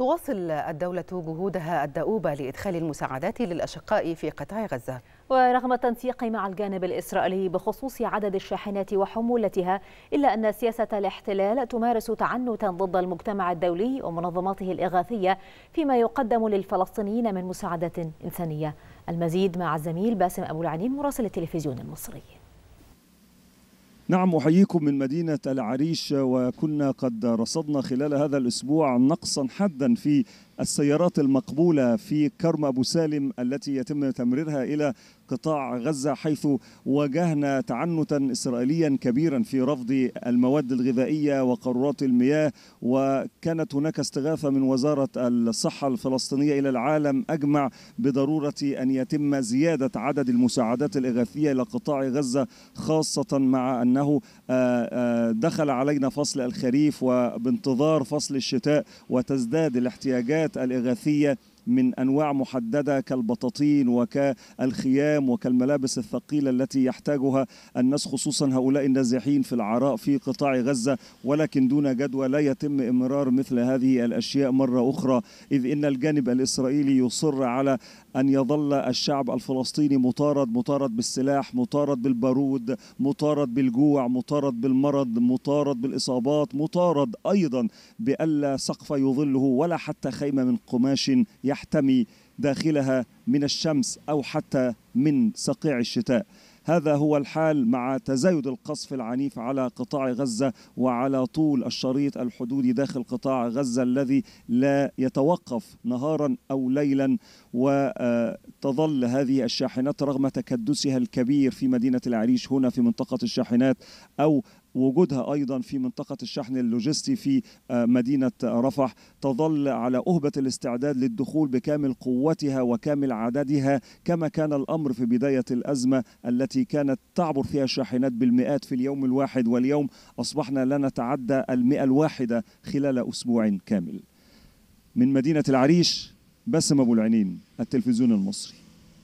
تواصل الدولة جهودها الدؤوبة لإدخال المساعدات للأشقاء في قطاع غزة ورغم التنسيق مع الجانب الإسرائيلي بخصوص عدد الشاحنات وحمولتها إلا أن سياسة الاحتلال تمارس تعنتا ضد المجتمع الدولي ومنظماته الإغاثية فيما يقدم للفلسطينيين من مساعدات إنسانية المزيد مع الزميل باسم أبو العنين مراسل التلفزيون المصري نعم أحييكم من مدينة العريش وكنا قد رصدنا خلال هذا الأسبوع نقصا حادا في السيارات المقبولة في كرم أبو سالم التي يتم تمريرها إلى قطاع غزة حيث واجهنا تعنتا إسرائيليا كبيرا في رفض المواد الغذائية وقارورات المياه وكانت هناك استغاثة من وزارة الصحة الفلسطينية إلى العالم أجمع بضرورة أن يتم زيادة عدد المساعدات الإغاثية إلى قطاع غزة خاصة مع أن لأنه آه، آه، دخل علينا فصل الخريف وبانتظار فصل الشتاء وتزداد الاحتياجات الإغاثية من أنواع محددة كالبطاطين وكالخيام وكالملابس الثقيلة التي يحتاجها الناس خصوصا هؤلاء النازحين في العراء في قطاع غزة ولكن دون جدوى لا يتم إمرار مثل هذه الأشياء مرة أخرى إذ إن الجانب الإسرائيلي يصر على أن يظل الشعب الفلسطيني مطارد مطارد بالسلاح مطارد بالبارود مطارد بالجوع مطارد بالمرض مطارد بالإصابات مطارد أيضا بألا سقف يظله ولا حتى خيمة من قماش يحتاج تحتمي داخلها من الشمس أو حتى من صقيع الشتاء هذا هو الحال مع تزايد القصف العنيف على قطاع غزة وعلى طول الشريط الحدودي داخل قطاع غزة الذي لا يتوقف نهارا أو ليلا وتظل هذه الشاحنات رغم تكدسها الكبير في مدينة العريش هنا في منطقة الشاحنات أو وجودها ايضا في منطقه الشحن اللوجستي في آه، مدينه آه، رفح تظل على اهبه الاستعداد للدخول بكامل قوتها وكامل عددها كما كان الامر في بدايه الازمه التي كانت تعبر فيها الشاحنات بالمئات في اليوم الواحد واليوم اصبحنا لا نتعدى المئه الواحده خلال اسبوع كامل. من مدينه العريش بسم ابو العينين التلفزيون المصري.